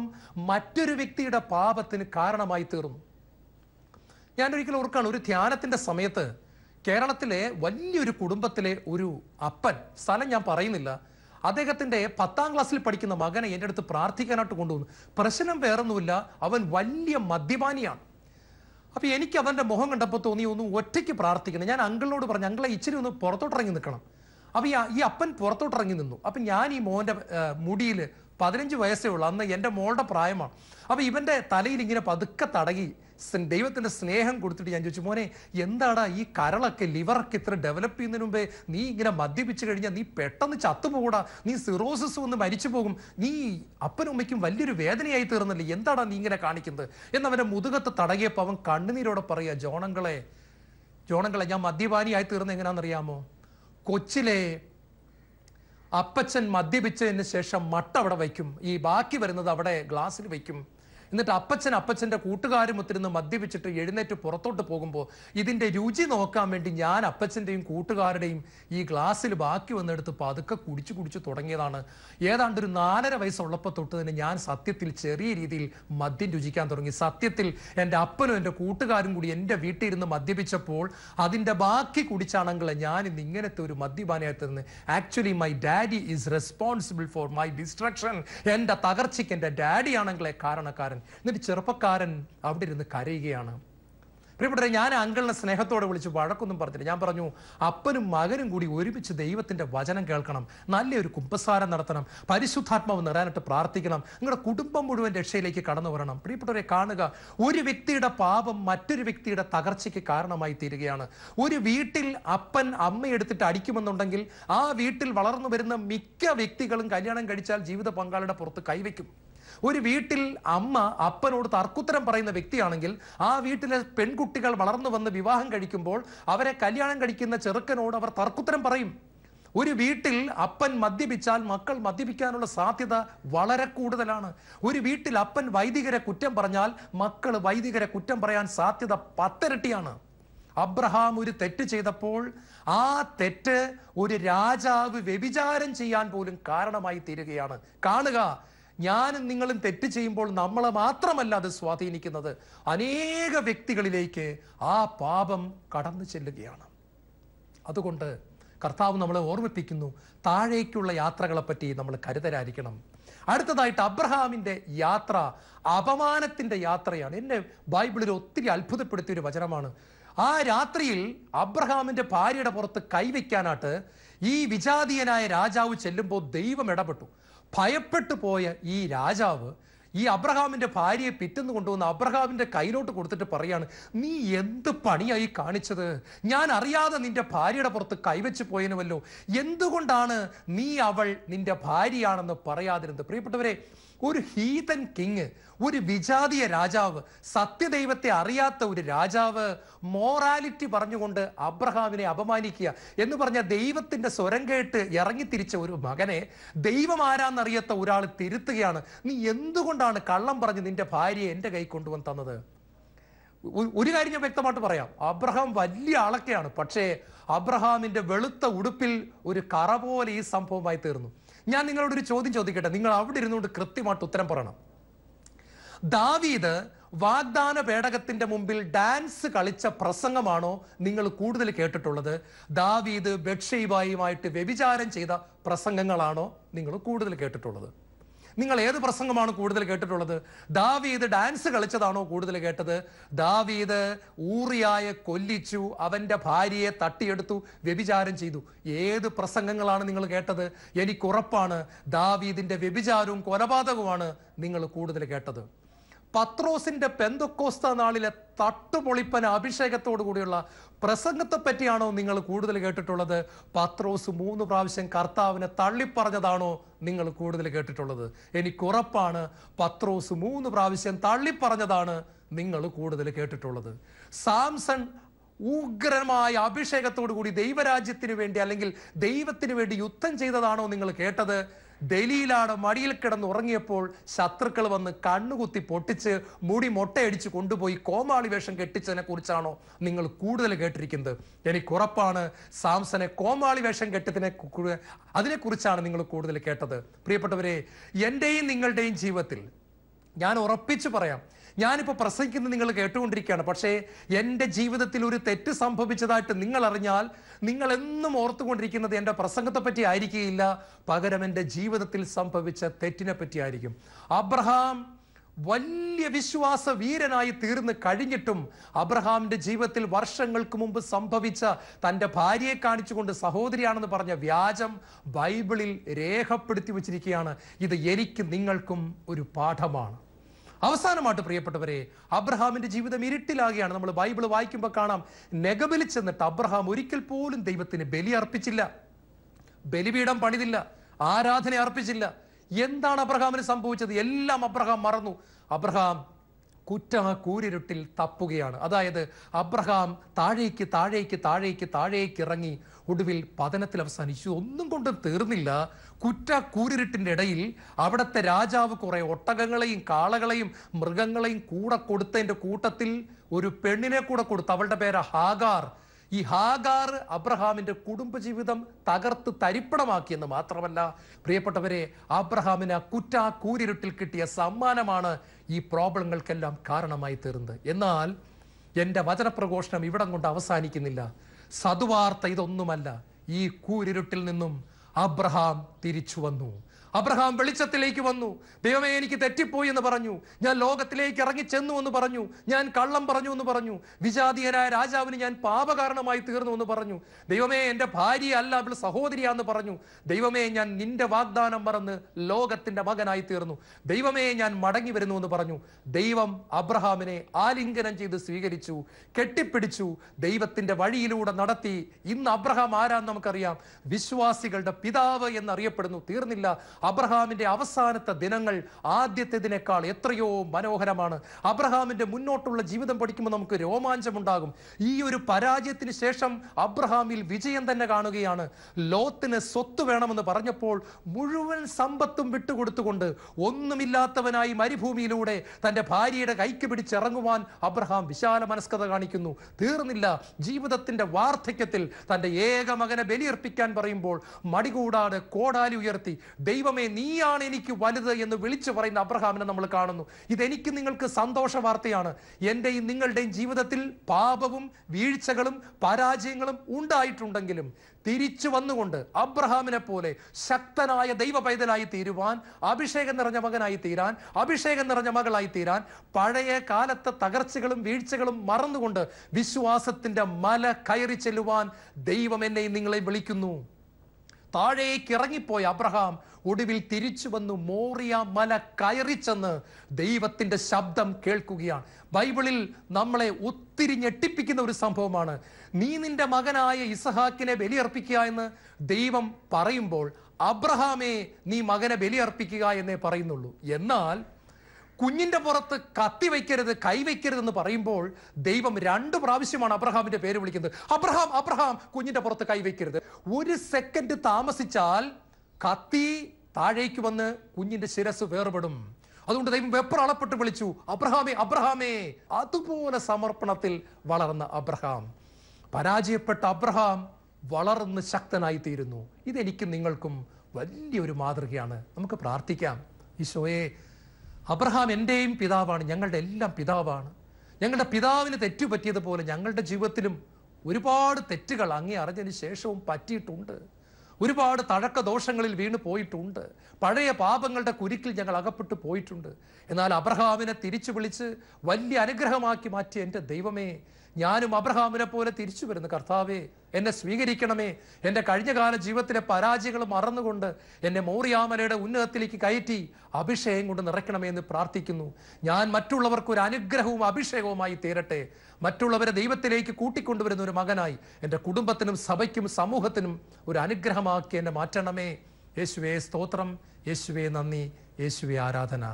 മറ്റൊരു വ്യക്തിയുടെ പാപത്തിന് കാരണമായി തീർന്നു ഞാനൊരിക്കലും ഓർക്കാണ് ഒരു ധ്യാനത്തിൻ്റെ സമയത്ത് കേരളത്തിലെ വലിയൊരു കുടുംബത്തിലെ ഒരു അപ്പൻ സ്ഥലം ഞാൻ പറയുന്നില്ല അദ്ദേഹത്തിൻ്റെ പത്താം ക്ലാസ്സിൽ പഠിക്കുന്ന മകനെ എൻ്റെ അടുത്ത് പ്രാർത്ഥിക്കാനായിട്ട് കൊണ്ടുവന്നു പ്രശ്നം വേറൊന്നുമില്ല അവൻ വലിയ മദ്യപാനിയാണ് അപ്പൊ എനിക്ക് അതെന്റെ മുഖം കണ്ടപ്പോൾ തോന്നി ഒന്ന് ഒറ്റയ്ക്ക് പ്രാർത്ഥിക്കണം ഞാൻ അങ്കിളിനോട് പറഞ്ഞു അങ്കിളെ ഇച്ചിരി ഒന്ന് പുറത്തോട്ടിറങ്ങി നിൽക്കണം അപ്പൊ ഈ അപ്പൻ പുറത്തോട്ടിറങ്ങി നിന്നു അപ്പൊ ഞാൻ ഈ മോന്റെ മുടിയിൽ പതിനഞ്ച് വയസ്സേ ഉള്ളൂ അന്ന് എൻ്റെ മോളുടെ പ്രായമാണ് അപ്പൊ ഇവന്റെ തലയിൽ ഇങ്ങനെ പതുക്കെ തടകി ദൈവത്തിന്റെ സ്നേഹം കൊടുത്തിട്ട് ഞാൻ ചോദിച്ചു മോനെ എന്താടാ ഈ കരളൊക്കെ ലിവറൊക്കെ ഇത്ര ഡെവലപ്പ് ചെയ്യുന്നതിന് മുമ്പേ നീ ഇങ്ങനെ മദ്യപിച്ചു കഴിഞ്ഞാൽ നീ പെട്ടെന്ന് ചത്തുപോകൂടാ നീ സിറോസിസ് വന്ന് മരിച്ചു പോകും നീ അപ്പനും അമ്മയ്ക്കും വലിയൊരു വേദനയായി തീർന്നല്ലേ എന്താടാ നീ ഇങ്ങനെ കാണിക്കുന്നത് എന്നവൻ്റെ മുതുകത്ത് തടകിയപ്പോൾ അവൻ കണ്ണുനീരോടെ പറയുക ജോണങ്ങളെ ജോണങ്ങളെ ഞാൻ മദ്യപാനിയായി തീർന്ന എങ്ങനെയാണെന്നറിയാമോ കൊച്ചിലെ അപ്പച്ചൻ മദ്യപിച്ചതിന് ശേഷം മട്ട അവിടെ വയ്ക്കും ഈ ബാക്കി വരുന്നത് അവിടെ ഗ്ലാസ്സിൽ വയ്ക്കും എന്നിട്ട് അപ്പച്ചൻ അപ്പച്ചൻ്റെ കൂട്ടുകാരുമൊത്തിരുന്ന് മദ്യപിച്ചിട്ട് എഴുന്നേറ്റ് പുറത്തോട്ട് പോകുമ്പോൾ ഇതിൻ്റെ രുചി നോക്കാൻ വേണ്ടി ഞാൻ അപ്പച്ചൻ്റെയും കൂട്ടുകാരുടെയും ഈ ഗ്ലാസ്സിൽ ബാക്കി വന്നെടുത്ത് പതുക്കെ കുടിച്ചു കുടിച്ച് തുടങ്ങിയതാണ് ഏതാണ്ട് ഒരു നാലര വയസ്സുള്ളപ്പോൾ തൊട്ട് തന്നെ ഞാൻ സത്യത്തിൽ ചെറിയ രീതിയിൽ മദ്യം രുചിക്കാൻ തുടങ്ങി സത്യത്തിൽ എൻ്റെ അപ്പനും എൻ്റെ കൂട്ടുകാരും കൂടി എൻ്റെ വീട്ടിൽ ഇരുന്ന് മദ്യപിച്ചപ്പോൾ അതിൻ്റെ ബാക്കി കുടിച്ചാണെങ്കിൽ ഞാൻ ഇന്ന് ഇങ്ങനത്തെ ഒരു മദ്യപാനിയായി actually my daddy is responsible for my destruction എൻ്റെ തകർച്ചയ്ക്ക് എൻ്റെ ഡാഡിയാണെങ്കിലെ കാരണക്കാരൻ എന്നിട്ട് ചെറുപ്പക്കാരൻ അവിടെ ഇരുന്ന് കരയുകയാണ് പ്രിയപ്പെട്ടവരെ ഞാൻ അങ്കളിനെ സ്നേഹത്തോടെ വിളിച്ച് വഴക്കൊന്നും പറഞ്ഞില്ല ഞാൻ പറഞ്ഞു അപ്പനും മകനും കൂടി ഒരുമിച്ച് ദൈവത്തിൻ്റെ വചനം കേൾക്കണം നല്ലൊരു കുമ്പസാരം നടത്തണം പരിശുദ്ധാത്മാവ് നിറാനിട്ട് പ്രാർത്ഥിക്കണം നിങ്ങളുടെ കുടുംബം മുഴുവൻ രക്ഷയിലേക്ക് കടന്നു വരണം പ്രിയപ്പെട്ടവരെ കാണുക ഒരു വ്യക്തിയുടെ പാപം മറ്റൊരു വ്യക്തിയുടെ തകർച്ചയ്ക്ക് കാരണമായി തീരുകയാണ് ഒരു വീട്ടിൽ അപ്പൻ അമ്മ എടുത്തിട്ട് അടിക്കുമെന്നുണ്ടെങ്കിൽ ആ വീട്ടിൽ വളർന്നു വരുന്ന മിക്ക വ്യക്തികളും കല്യാണം കഴിച്ചാൽ ജീവിത പങ്കാളിയുടെ പുറത്ത് കൈവയ്ക്കും ഒരു വീട്ടിൽ അമ്മ അപ്പനോട് തർക്കുത്തരം പറയുന്ന വ്യക്തിയാണെങ്കിൽ ആ വീട്ടിലെ പെൺകുട്ടികൾ വളർന്നു വന്ന് വിവാഹം കഴിക്കുമ്പോൾ അവരെ കല്യാണം കഴിക്കുന്ന ചെറുക്കനോട് അവർ തർക്കുത്തരം പറയും ഒരു വീട്ടിൽ അപ്പൻ മദ്യപിച്ചാൽ മക്കൾ മദ്യപിക്കാനുള്ള സാധ്യത വളരെ കൂടുതലാണ് ഒരു വീട്ടിൽ അപ്പൻ വൈദികരെ കുറ്റം പറഞ്ഞാൽ മക്കൾ വൈദികരെ കുറ്റം പറയാൻ സാധ്യത പത്തിരട്ടിയാണ് അബ്രഹാം ഒരു തെറ്റ് ചെയ്തപ്പോൾ ആ തെറ്റ് ഒരു രാജാവ് വ്യഭിചാരം ചെയ്യാൻ പോലും കാരണമായി തീരുകയാണ് കാണുക ഞാനും നിങ്ങളും തെറ്റ് ചെയ്യുമ്പോൾ നമ്മളെ മാത്രമല്ല അത് സ്വാധീനിക്കുന്നത് അനേക വ്യക്തികളിലേക്ക് ആ പാപം കടന്നു ചെല്ലുകയാണ് അതുകൊണ്ട് കർത്താവ് നമ്മളെ ഓർമ്മിപ്പിക്കുന്നു താഴേക്കുള്ള യാത്രകളെപ്പറ്റി നമ്മൾ കരുതരായിരിക്കണം അടുത്തതായിട്ട് അബ്രഹാമിൻ്റെ യാത്ര അപമാനത്തിൻ്റെ യാത്രയാണ് എന്നെ ബൈബിളിൽ ഒത്തിരി അത്ഭുതപ്പെടുത്തിയ ഒരു വചനമാണ് ആ രാത്രിയിൽ അബ്രഹാമിൻ്റെ ഭാര്യയുടെ പുറത്ത് കൈവയ്ക്കാനായിട്ട് ഈ വിജാതീയനായ രാജാവ് ചെല്ലുമ്പോൾ ദൈവം ഇടപെട്ടു ഭയപ്പെട്ടു പോയ ഈ രാജാവ് ഈ അബ്രഹാമിൻ്റെ ഭാര്യയെ പിറ്റെന്ന് കൊണ്ടുവന്ന് അബ്രഹാമിൻ്റെ കയ്യിലോട്ട് കൊടുത്തിട്ട് പറയാണ് നീ എന്ത് പണിയായി കാണിച്ചത് ഞാൻ അറിയാതെ നിന്റെ ഭാര്യയുടെ പുറത്ത് കൈവച്ച് പോയനുമല്ലോ എന്തുകൊണ്ടാണ് നീ അവൾ നിന്റെ ഭാര്യയാണെന്ന് പറയാതിരുന്നത് പ്രിയപ്പെട്ടവരെ ഒരു ഹീതൻ കിങ് ഒരു വിജാതീയ രാജാവ് സത്യദൈവത്തെ അറിയാത്ത ഒരു രാജാവ് മോറാലിറ്റി പറഞ്ഞുകൊണ്ട് അബ്രഹാമിനെ അപമാനിക്കുക എന്ന് പറഞ്ഞ ദൈവത്തിന്റെ സ്വരം കേട്ട് ഇറങ്ങിത്തിരിച്ച ഒരു മകനെ ദൈവം ആരാന്നറിയാത്ത ഒരാൾ തിരുത്തുകയാണ് നീ എന്തുകൊണ്ട് എന്തുകൊണ്ടാണ് കള്ളം പറഞ്ഞ് നിന്റെ ഭാര്യയെ എൻ്റെ കൈ കൊണ്ടുവന്ന് തന്നത് ഒരു കാര്യം ഞാൻ വ്യക്തമായിട്ട് പറയാം അബ്രഹാം വലിയ ആളൊക്കെയാണ് പക്ഷേ അബ്രഹാമിൻ്റെ വെളുത്ത ഉടുപ്പിൽ ഒരു കറ പോലെ ഈ സംഭവമായി തീർന്നു ഞാൻ നിങ്ങളോട് ഒരു ചോദ്യം ചോദിക്കട്ടെ നിങ്ങൾ അവിടെ ഇരുന്നുകൊണ്ട് കൃത്യമായിട്ട് ഉത്തരം പറയണം ദാവീദ് വാഗ്ദാന പേടകത്തിന്റെ മുമ്പിൽ ഡാൻസ് കളിച്ച പ്രസംഗമാണോ നിങ്ങൾ കൂടുതൽ കേട്ടിട്ടുള്ളത് ദാവീദ് ബെഡ്ഷെയ്ബായുമായിട്ട് വ്യഭിചാരം ചെയ്ത പ്രസംഗങ്ങളാണോ നിങ്ങൾ കൂടുതൽ കേട്ടിട്ടുള്ളത് നിങ്ങൾ ഏത് പ്രസംഗമാണ് കൂടുതൽ കേട്ടിട്ടുള്ളത് ദാവീദ് ഡാൻസ് കളിച്ചതാണോ കൂടുതൽ കേട്ടത് ദാവീദ് ഊറിയായ കൊല്ലിച്ചു അവൻ്റെ ഭാര്യയെ തട്ടിയെടുത്തു വ്യഭിചാരം ചെയ്തു ഏത് പ്രസംഗങ്ങളാണ് നിങ്ങൾ കേട്ടത് എനിക്കുറപ്പാണ് ദാവീദിൻ്റെ വ്യഭിചാരവും കൊലപാതകവുമാണ് നിങ്ങൾ കൂടുതൽ കേട്ടത് പത്രോസിന്റെ പെന്തക്കോസ്ത നാളിലെ തട്ടുപൊളിപ്പൻ അഭിഷേകത്തോടു കൂടിയുള്ള പ്രസംഗത്തെ പറ്റിയാണോ നിങ്ങൾ കൂടുതൽ കേട്ടിട്ടുള്ളത് പത്രോസ് മൂന്ന് പ്രാവശ്യം കർത്താവിനെ തള്ളിപ്പറഞ്ഞതാണോ നിങ്ങൾ കൂടുതൽ കേട്ടിട്ടുള്ളത് എനിക്കുറപ്പാണ് പത്രോസ് മൂന്ന് പ്രാവശ്യം തള്ളിപ്പറഞ്ഞതാണ് നിങ്ങൾ കൂടുതൽ കേട്ടിട്ടുള്ളത് സാംസൺ ഉഗ്രമായ അഭിഷേകത്തോടു കൂടി ദൈവരാജ്യത്തിന് വേണ്ടി അല്ലെങ്കിൽ ദൈവത്തിന് വേണ്ടി യുദ്ധം ചെയ്തതാണോ നിങ്ങൾ കേട്ടത് ഡൽഹിയിലാണ് മടിയിൽ കിടന്നുറങ്ങിയപ്പോൾ ശത്രുക്കൾ വന്ന് കണ്ണുകുത്തി പൊട്ടിച്ച് മുടി മൊട്ടയടിച്ച് കൊണ്ടുപോയി കോമാളി വേഷം കെട്ടിച്ചതിനെ കുറിച്ചാണോ നിങ്ങൾ കൂടുതൽ കേട്ടിരിക്കുന്നത് എനിക്ക് ഉറപ്പാണ് സാംസനെ കോമാളി വേഷം കെട്ടതിനെ അതിനെക്കുറിച്ചാണ് നിങ്ങൾ കൂടുതൽ കേട്ടത് പ്രിയപ്പെട്ടവരെ എൻ്റെയും നിങ്ങളുടെയും ജീവിതത്തിൽ ഞാൻ ഉറപ്പിച്ചു പറയാം ഞാനിപ്പോൾ പ്രസംഗിക്കുന്നത് നിങ്ങൾ കേട്ടുകൊണ്ടിരിക്കുകയാണ് പക്ഷേ എൻ്റെ ജീവിതത്തിൽ ഒരു തെറ്റ് സംഭവിച്ചതായിട്ട് നിങ്ങൾ അറിഞ്ഞാൽ നിങ്ങൾ എന്നും ഓർത്തുകൊണ്ടിരിക്കുന്നത് എൻ്റെ പ്രസംഗത്തെ പറ്റി ആയിരിക്കുകയില്ല പകരം എൻ്റെ ജീവിതത്തിൽ സംഭവിച്ച തെറ്റിനെ പറ്റി ആയിരിക്കും അബ്രഹാം വലിയ വിശ്വാസ വീരനായി തീർന്നു കഴിഞ്ഞിട്ടും അബ്രഹാമിന്റെ ജീവിതത്തിൽ വർഷങ്ങൾക്ക് മുമ്പ് സംഭവിച്ച തൻ്റെ ഭാര്യയെ കാണിച്ചുകൊണ്ട് സഹോദരിയാണെന്ന് പറഞ്ഞ വ്യാജം ബൈബിളിൽ രേഖപ്പെടുത്തി വച്ചിരിക്കുകയാണ് ഇത് എനിക്ക് നിങ്ങൾക്കും ഒരു പാഠമാണ് അവസാനമായിട്ട് പ്രിയപ്പെട്ടവരെ അബ്രഹാമിന്റെ ജീവിതം ഇരുട്ടിലാകെയാണ് നമ്മൾ ബൈബിൾ വായിക്കുമ്പോൾ കാണാം നെഗബിൽ ചെന്നിട്ട് അബ്രഹാം ഒരിക്കൽ പോലും ദൈവത്തിന് ബലി അർപ്പിച്ചില്ല ബലിപീഠം പണിതില്ല ആരാധന അർപ്പിച്ചില്ല എന്താണ് അബ്രഹാമിന് സംഭവിച്ചത് എല്ലാം അബ്രഹാം മറന്നു അബ്രഹാം കുറ്റ കൂരിരുട്ടിൽ തപ്പുകയാണ് അതായത് അബ്രഹാം താഴേക്ക് താഴേക്ക് താഴേക്ക് താഴേക്ക് ഇറങ്ങി ഒടുവിൽ പതനത്തിൽ അവസാനിച്ചു ഒന്നും കൊണ്ടും തീർന്നില്ല കുറ്റ കൂരിരുട്ടിൻ്റെ ഇടയിൽ അവിടുത്തെ രാജാവ് കുറേ ഒട്ടകങ്ങളെയും കാളകളെയും മൃഗങ്ങളെയും കൂടെ കൊടുത്തതിൻ്റെ കൂട്ടത്തിൽ ഒരു പെണ്ണിനെ കൂടെ കൊടുത്തു അവളുടെ പേര് ഹാഗാർ ഈ ഹാഗാർ അബ്രഹാമിന്റെ കുടുംബജീവിതം തകർത്ത് തരിപ്പണമാക്കിയെന്ന് മാത്രമല്ല പ്രിയപ്പെട്ടവരെ അബ്രഹാമിന് കുറ്റ കൂരിരുട്ടിൽ കിട്ടിയ സമ്മാനമാണ് ഈ പ്രോബ്ലങ്ങൾക്കെല്ലാം കാരണമായി തീർന്നത് എന്നാൽ എൻ്റെ വചനപ്രഘോഷണം ഇവിടം കൊണ്ട് അവസാനിക്കുന്നില്ല സതുവാർത്ത ഇതൊന്നുമല്ല ഈ കൂരിരുട്ടിൽ നിന്നും അബ്രഹാം തിരിച്ചു വന്നു അബ്രഹാം വെളിച്ചത്തിലേക്ക് വന്നു ദൈവമേ എനിക്ക് തെറ്റിപ്പോയി എന്ന് പറഞ്ഞു ഞാൻ ലോകത്തിലേക്ക് ഇറങ്ങിച്ചെന്നു എന്ന് പറഞ്ഞു ഞാൻ കള്ളം പറഞ്ഞു എന്ന് പറഞ്ഞു വിജാതീയനായ രാജാവിന് ഞാൻ പാപകാരണമായി തീർന്നു എന്ന് പറഞ്ഞു ദൈവമേ എൻ്റെ ഭാര്യ അല്ല അവൾ സഹോദരിയാന്ന് പറഞ്ഞു ദൈവമേ ഞാൻ നിന്റെ വാഗ്ദാനം മറന്ന് ലോകത്തിൻ്റെ മകനായി തീർന്നു ദൈവമേ ഞാൻ മടങ്ങി വരുന്നു എന്ന് പറഞ്ഞു ദൈവം അബ്രഹാമിനെ ആലിംഗനം ചെയ്ത് സ്വീകരിച്ചു കെട്ടിപ്പിടിച്ചു ദൈവത്തിൻ്റെ വഴിയിലൂടെ നടത്തി ഇന്ന് അബ്രഹാം ആരാന്ന് നമുക്കറിയാം വിശ്വാസികളുടെ പിതാവ് എന്നറിയപ്പെടുന്നു തീർന്നില്ല അബ്രഹാമിന്റെ അവസാനത്തെ ദിനങ്ങൾ ആദ്യത്തെതിനേക്കാൾ എത്രയോ മനോഹരമാണ് അബ്രഹാമിന്റെ മുന്നോട്ടുള്ള ജീവിതം പഠിക്കുമ്പോൾ നമുക്ക് രോമാഞ്ചമുണ്ടാകും ഈ ഒരു പരാജയത്തിന് ശേഷം അബ്രഹാമിൽ വിജയം തന്നെ കാണുകയാണ് ലോത്തിന് സ്വത്ത് വേണമെന്ന് പറഞ്ഞപ്പോൾ മുഴുവൻ സമ്പത്തും വിട്ടുകൊടുത്തുകൊണ്ട് ഒന്നുമില്ലാത്തവനായി മരുഭൂമിയിലൂടെ തന്റെ ഭാര്യയുടെ കൈക്ക് പിടിച്ചിറങ്ങുവാൻ അബ്രഹാം വിശാല മനസ്കത കാണിക്കുന്നു തീർന്നില്ല ജീവിതത്തിന്റെ വാർദ്ധക്യത്തിൽ തന്റെ ഏക മകനെ ബലിയർപ്പിക്കാൻ പറയുമ്പോൾ മടി കൂടാതെ കോടാലി ഉയർത്തി ദൈവമേ നീയാണ് എനിക്ക് വലുത് എന്ന് വിളിച്ചു പറയുന്ന അബ്രഹാമിനെ നമ്മൾ കാണുന്നു ഇതെനിക്ക് നിങ്ങൾക്ക് സന്തോഷ വാർത്തയാണ് എൻ്റെയും നിങ്ങളുടെയും ജീവിതത്തിൽ പാപവും വീഴ്ചകളും പരാജയങ്ങളും ഉണ്ടായിട്ടുണ്ടെങ്കിലും തിരിച്ചു വന്നുകൊണ്ട് അബ്രഹാമിനെ പോലെ ശക്തനായ ദൈവ പൈതലായി തീരുവാൻ അഭിഷേകം നിറഞ്ഞ മകനായി തീരാൻ അഭിഷേകം നിറഞ്ഞ മകളായി തീരാൻ പഴയ കാലത്തെ തകർച്ചകളും വീഴ്ചകളും മറന്നുകൊണ്ട് വിശ്വാസത്തിന്റെ മല കയറി ചെല്ലുവാൻ ദൈവം എന്നെയും നിങ്ങളെ വിളിക്കുന്നു താഴേക്ക് ഇറങ്ങിപ്പോയ അബ്രഹാം ഒടുവിൽ തിരിച്ചു വന്നു മോറിയ മല കയറിച്ചെന്ന് ദൈവത്തിൻ്റെ ശബ്ദം കേൾക്കുകയാണ് ബൈബിളിൽ നമ്മളെ ഒത്തിരി ഞെട്ടിപ്പിക്കുന്ന ഒരു സംഭവമാണ് നീ നിന്റെ മകനായ ഇസഹാക്കിനെ ബലിയർപ്പിക്കുക എന്ന് ദൈവം പറയുമ്പോൾ അബ്രഹാമേ നീ മകനെ ബലിയർപ്പിക്കുക എന്നേ പറയുന്നുള്ളൂ എന്നാൽ കുഞ്ഞിൻ്റെ പുറത്ത് കത്തി വയ്ക്കരുത് എന്ന് പറയുമ്പോൾ ദൈവം രണ്ട് പ്രാവശ്യമാണ് അബ്രഹാമിൻ്റെ പേര് വിളിക്കുന്നത് അബ്രഹാം അബ്രഹാം കുഞ്ഞിൻ്റെ പുറത്ത് കൈവയ്ക്കരുത് ഒരു സെക്കൻഡ് താമസിച്ചാൽ കത്തി താഴേക്ക് വന്ന് കുഞ്ഞിൻ്റെ ശിരസ് വേർപെടും അതുകൊണ്ട് ദൈവം വെപ്രാളപ്പെട്ട് വിളിച്ചു അബ്രഹാമേ അബ്രഹാമേ അതുപോലെ സമർപ്പണത്തിൽ വളർന്ന അബ്രഹാം പരാജയപ്പെട്ട അബ്രഹാം വളർന്ന് ശക്തനായി തീരുന്നു ഇതെനിക്കും നിങ്ങൾക്കും വലിയൊരു മാതൃകയാണ് നമുക്ക് പ്രാർത്ഥിക്കാം ഈശോയെ അബ്രഹാം എൻ്റെയും പിതാവാണ് ഞങ്ങളുടെ എല്ലാം പിതാവാണ് ഞങ്ങളുടെ പിതാവിന് തെറ്റുപറ്റിയതുപോലെ ഞങ്ങളുടെ ജീവിതത്തിലും ഒരുപാട് തെറ്റുകൾ അങ്ങേ അറിഞ്ഞതിന് ശേഷവും പറ്റിയിട്ടുണ്ട് ഒരുപാട് തഴക്ക ദോഷങ്ങളിൽ വീണ് പോയിട്ടുണ്ട് പഴയ പാപങ്ങളുടെ കുരുക്കിൽ ഞങ്ങൾ അകപ്പെട്ടു പോയിട്ടുണ്ട് എന്നാൽ അബ്രഹാമിനെ തിരിച്ചു വിളിച്ച് വലിയ അനുഗ്രഹമാക്കി മാറ്റിയ എൻ്റെ ദൈവമേ ഞാനും അബ്രഹാമിനെ പോലെ തിരിച്ചു വരുന്നു കർത്താവേ എന്നെ സ്വീകരിക്കണമേ എൻ്റെ കഴിഞ്ഞകാല ജീവിതത്തിലെ പരാജയങ്ങൾ മറന്നുകൊണ്ട് എന്നെ മോറിയാമലയുടെ ഉന്നതത്തിലേക്ക് കയറ്റി അഭിഷേകം കൊണ്ട് നിറയ്ക്കണമേ എന്ന് പ്രാർത്ഥിക്കുന്നു ഞാൻ മറ്റുള്ളവർക്ക് ഒരു അനുഗ്രഹവും അഭിഷേകവുമായി തീരട്ടെ മറ്റുള്ളവരെ ദൈവത്തിലേക്ക് കൂട്ടിക്കൊണ്ടുവരുന്ന ഒരു മകനായി എൻ്റെ കുടുംബത്തിനും സഭയ്ക്കും സമൂഹത്തിനും ഒരു അനുഗ്രഹമാക്കി എന്നെ മാറ്റണമേ യേശുവേ സ്തോത്രം യേശുവേ നന്ദി യേശുവേ ആരാധന